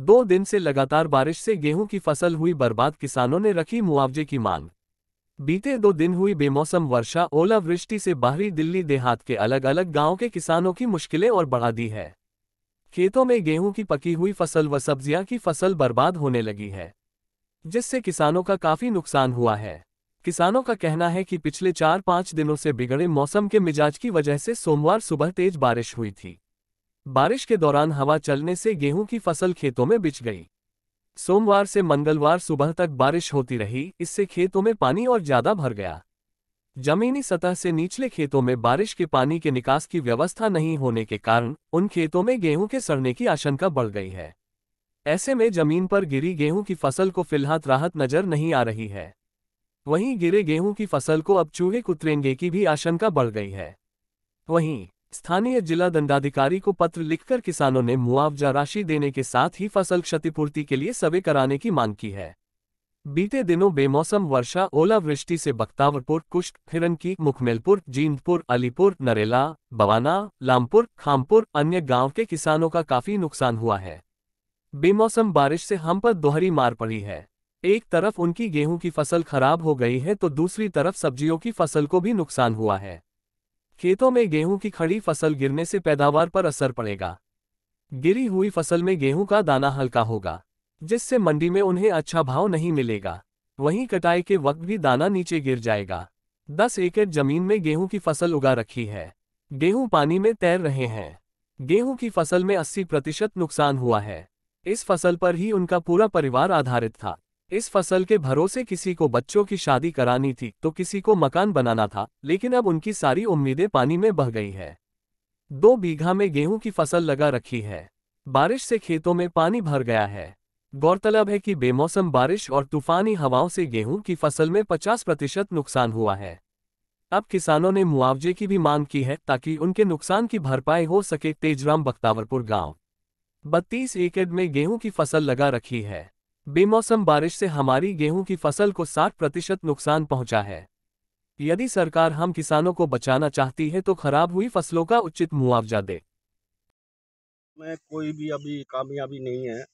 दो दिन से लगातार बारिश से गेहूं की फसल हुई बर्बाद किसानों ने रखी मुआवजे की मांग बीते दो दिन हुई बेमौसम वर्षा ओलावृष्टि से बाहरी दिल्ली देहात के अलग अलग गांव के किसानों की मुश्किलें और बढ़ा दी है खेतों में गेहूं की पकी हुई फसल व सब्जियां की फसल बर्बाद होने लगी है जिससे किसानों का काफी नुकसान हुआ है किसानों का कहना है कि पिछले चार पाँच दिनों से बिगड़े मौसम के मिजाज की वजह से सोमवार सुबह तेज बारिश हुई थी बारिश के दौरान हवा चलने से गेहूं की फसल खेतों में बिछ गई सोमवार से मंगलवार सुबह तक बारिश होती रही इससे खेतों में पानी और ज्यादा भर गया जमीनी सतह से निचले खेतों में बारिश के पानी के निकास की व्यवस्था नहीं होने के कारण उन खेतों में गेहूं के सड़ने की आशंका बढ़ गई है ऐसे में जमीन पर गिरी गेहूं की फसल को फिलहाल राहत नजर नहीं आ रही है वहीं गिरे गेहूं की फसल को अब चूहे कुतरेंगे की भी आशंका बढ़ गई है वहीं स्थानीय जिला दंडाधिकारी को पत्र लिखकर किसानों ने मुआवजा राशि देने के साथ ही फसल क्षतिपूर्ति के लिए सवे कराने की मांग की है बीते दिनों बेमौसम वर्षा ओलावृष्टि से बख्तावरपुर कुष्ट हिरनकी मुखमेलपुर जींदपुर अलीपुर नरेला बवाना लामपुर खामपुर अन्य गांव के किसानों का काफी नुकसान हुआ है बेमौसम बारिश से हम पर दोहरी मार पड़ी है एक तरफ उनकी गेहूं की फसल खराब हो गई है तो दूसरी तरफ सब्जियों की फसल को भी नुकसान हुआ है खेतों में गेहूं की खड़ी फसल गिरने से पैदावार पर असर पड़ेगा गिरी हुई फसल में गेहूं का दाना हल्का होगा जिससे मंडी में उन्हें अच्छा भाव नहीं मिलेगा वहीं कटाई के वक्त भी दाना नीचे गिर जाएगा दस एकड़ जमीन में गेहूं की फसल उगा रखी है गेहूं पानी में तैर रहे हैं गेहूं की फसल में 80 प्रतिशत नुकसान हुआ है इस फसल पर ही उनका पूरा परिवार आधारित था इस फसल के भरोसे किसी को बच्चों की शादी करानी थी तो किसी को मकान बनाना था लेकिन अब उनकी सारी उम्मीदें पानी में बह गई है दो बीघा में गेहूं की फसल लगा रखी है बारिश से खेतों में पानी भर गया है गौरतलब है कि बेमौसम बारिश और तूफानी हवाओं से गेहूं की फसल में 50 प्रतिशत नुकसान हुआ है अब किसानों ने मुआवजे की भी मांग की है ताकि उनके नुकसान की भरपाई हो सके तेजराम बख्तावरपुर गांव बत्तीस एकड़ में गेहूं की फसल लगा रखी है बेमौसम बारिश से हमारी गेहूं की फसल को 60 प्रतिशत नुकसान पहुंचा है यदि सरकार हम किसानों को बचाना चाहती है तो खराब हुई फसलों का उचित मुआवजा दे मैं कोई भी अभी कामयाबी नहीं है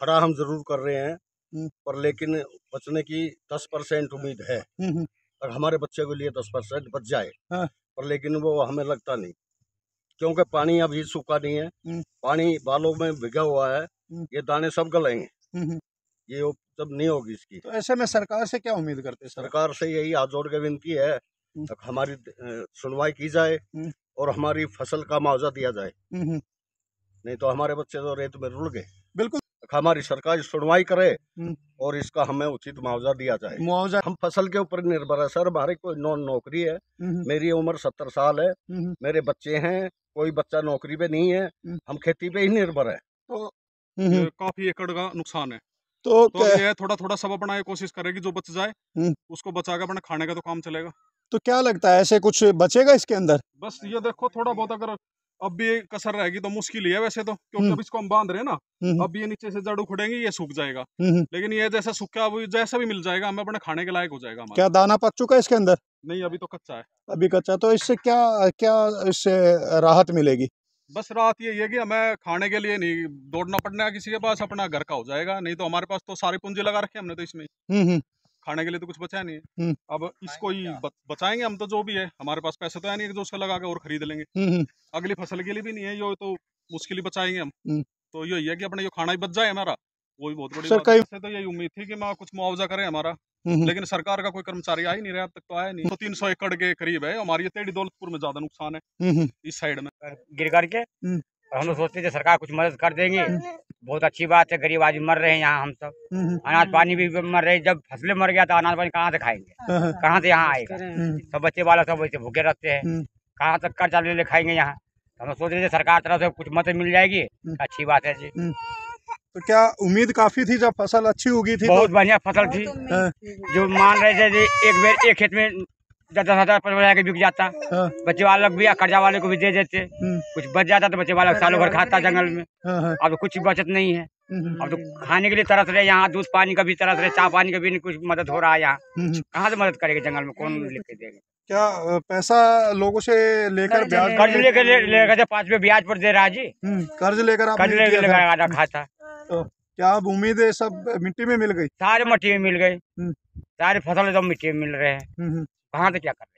खड़ा हम जरूर कर रहे हैं हम्म। पर लेकिन बचने की 10 परसेंट उम्मीद है हम्म, हम्म। और हमारे बच्चे के लिए 10 परसेंट बच जाए हाँ। पर लेकिन वो हमें लगता नहीं क्योंकि पानी अभी सूखा नहीं है पानी बालों में भिगा हुआ है ये दाने सब गलेंगे ये जब नहीं होगी इसकी तो ऐसे में सरकार से क्या उम्मीद करते हैं सरकार से यही हाथ जोड़ के विनती है हम्म। हमारी सुनवाई की जाए हम्म। और हमारी फसल का मुआवजा दिया जाए हम्म, नहीं तो हमारे बच्चे तो रेत में रुड़ गए बिल्कुल हमारी सरकार सुनवाई करे और इसका हमें उचित मुआवजा दिया जाए मुआवजा हम फसल के ऊपर निर्भर है सर हमारे कोई नॉन नौकरी है मेरी उम्र सत्तर साल है मेरे बच्चे हैं कोई बच्चा नौकरी पे नहीं है हम खेती पे ही निर्भर है तो काफी एकड़ का नुकसान है तो, तो ये थोड़ा थोड़ा सब अपना कोशिश करेगी जो बच जाए हम्म। उसको बचा अपना खाने का तो काम चलेगा तो क्या लगता है ऐसे कुछ बचेगा इसके अंदर बस ये देखो थोड़ा बहुत अगर अब भी कसर रहेगी तो मुश्किल ही है वैसे तो क्योंकि हम्म। अब इसको हम बांध रहे हैं ना हम्म, अब ये नीचे से जड़ उखड़ेंगे ये सूख जाएगा लेकिन ये जैसा सूखा जैसा भी मिल जाएगा हमें अपने खाने के लायक हो जाएगा क्या दाना पक चुका है इसके अंदर नहीं अभी तो कच्चा है अभी कच्चा तो इससे क्या क्या इससे राहत मिलेगी बस रात ये है कि हमें खाने के लिए नहीं दौड़ना पड़ना किसी के पास अपना घर का हो जाएगा नहीं तो हमारे पास तो सारी पूंजी लगा रखे हमने तो इसमें हम्म, हम्म। खाने के लिए तो कुछ बचा नहीं हम्म। अब इसको ही बचाएंगे हम तो जो भी है हमारे पास पैसे तो है नहीं जो उसका लगा के और खरीद लेंगे अगली फसल के लिए भी नहीं है ये तो मुश्किल ही बचाएंगे हम तो यही है कि अपना ये खाना ही बच जाए हमारा वो भी बहुत बड़ी बात है तो यही उम्मीद थी कि मैं कुछ मुआवजा करे हमारा हम्म, हम्म। लेकिन सरकार का कोई कर्मचारी आ ही नहीं रहा तक तो आया नहीं तो तीन सौ एकड़ के करीब है हमारी तेड़ी दौलतपुर में ज्यादा नुकसान है हम्म, इस साइड में गिर करके हम लोग सोचते थे सरकार कुछ मदद कर देंगे बहुत अच्छी बात है गरीब आदमी मर रहे हैं यहाँ हम सब अनाज पानी भी मर रहे जब फसलें मर गया तो अनाज पानी कहाँ से खाएंगे हाँ, हाँ। कहाँ से यहाँ आएगा सब बच्चे वाला सब वैसे भूखे रहते हैं कहाँ तक कर्जा ले ले खाएंगे यहाँ तो हम लोग सोच रहे थे सरकार तरफ से कुछ मदद मिल जाएगी अच्छी बात है जी तो क्या उम्मीद काफी थी जब फसल अच्छी उगी थी तो? बहुत तो... बढ़िया फसल हाँ। थी जो मान रहे थे एक बार एक खेत में दस हजार हजार के बिक जाता हाँ। बच्चे वाले भी कर्जा वाले को भी दे देते हम्म। कुछ बच जाता तो बच्चे वाले सालों भर खाता जंगल में हाँ, अब कुछ बचत नहीं है हम्म। अब तो खाने के लिए तरस रहे यहाँ दूध पानी का भी तरस रहे चाय पानी का भी नहीं कुछ मदद हो रहा है यहाँ हम्म। कहाँ से मदद करेगा जंगल में कौन लेके देगा क्या पैसा लोगों से लेकर कर्ज लेकर लेकर पाँच रुपये ब्याज पर दे रहा जी कर्ज लेकर कर्ज लेकर खाता तो क्या अब उम्मीद है सब मिट्टी में मिल गई सारे मिट्टी में मिल गए हम्म। सारे फसल एकदम मिट्टी में मिल रहे हैं हम्म, हम्म। कहाँ तो क्या कर रहे हैं